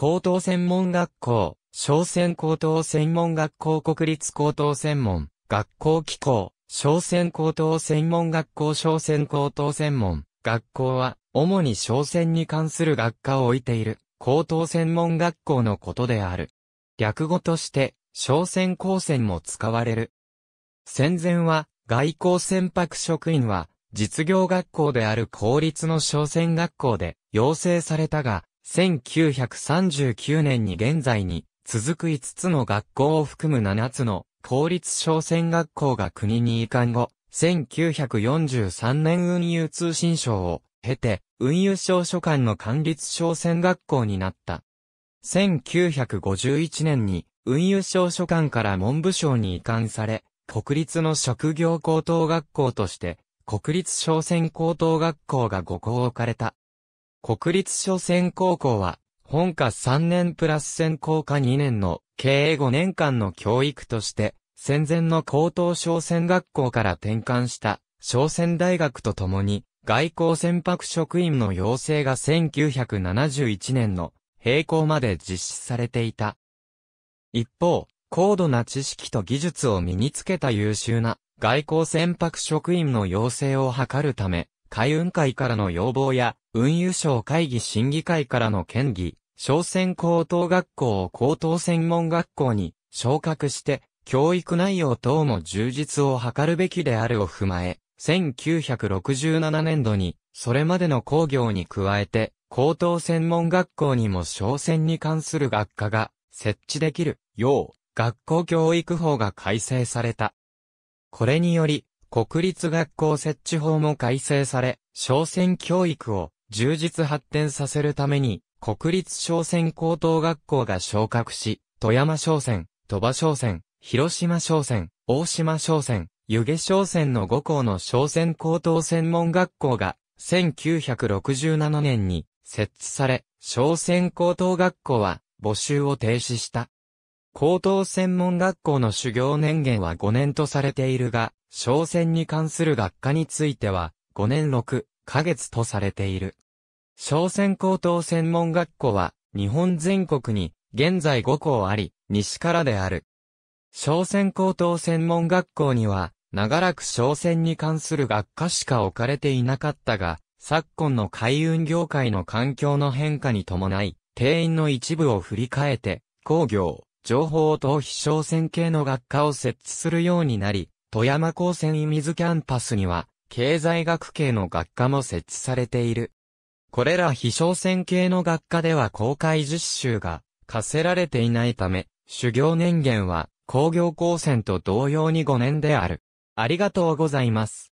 高等専門学校、商船高等専門学校国立高等専門、学校機構、商船高等専門学校商船高等専門、学校は、主に商船に関する学科を置いている、高等専門学校のことである。略語として、商船高専も使われる。戦前は、外交船舶職員は、実業学校である公立の商船学校で、養成されたが、1939年に現在に続く5つの学校を含む7つの公立商船学校が国に移管後、1943年運輸通信省を経て運輸省所管の管立商船学校になった。1951年に運輸省所管から文部省に移管され、国立の職業高等学校として、国立商船高等学校が5校置かれた。国立所船高校は、本科3年プラス専攻科2年の経営5年間の教育として、戦前の高等商船学校から転換した商船大学とともに、外交船舶職員の養成が1971年の並行まで実施されていた。一方、高度な知識と技術を身につけた優秀な外交船舶職員の養成を図るため、海運会からの要望や、運輸省会議審議会からの権議、商船高等学校を高等専門学校に昇格して、教育内容等の充実を図るべきであるを踏まえ、1967年度に、それまでの工業に加えて、高等専門学校にも商船に関する学科が設置できるよう、学校教育法が改正された。これにより、国立学校設置法も改正され、商船教育を充実発展させるために、国立商船高等学校が昇格し、富山商船、鳥羽商船、広島商船、大島商船、湯気商船の5校の商船高等専門学校が、1967年に設置され、商船高等学校は募集を停止した。高等専門学校の修行年限は5年とされているが、商船に関する学科については、5年6ヶ月とされている。商船高等専門学校は、日本全国に、現在5校あり、西からである。商船高等専門学校には、長らく商船に関する学科しか置かれていなかったが、昨今の海運業界の環境の変化に伴い、定員の一部を振り返って、工業、情報等非商船系の学科を設置するようになり、富山高専伊水キャンパスには、経済学系の学科も設置されている。これら非商船系の学科では公開実習が課せられていないため、修行年限は工業高専と同様に5年である。ありがとうございます。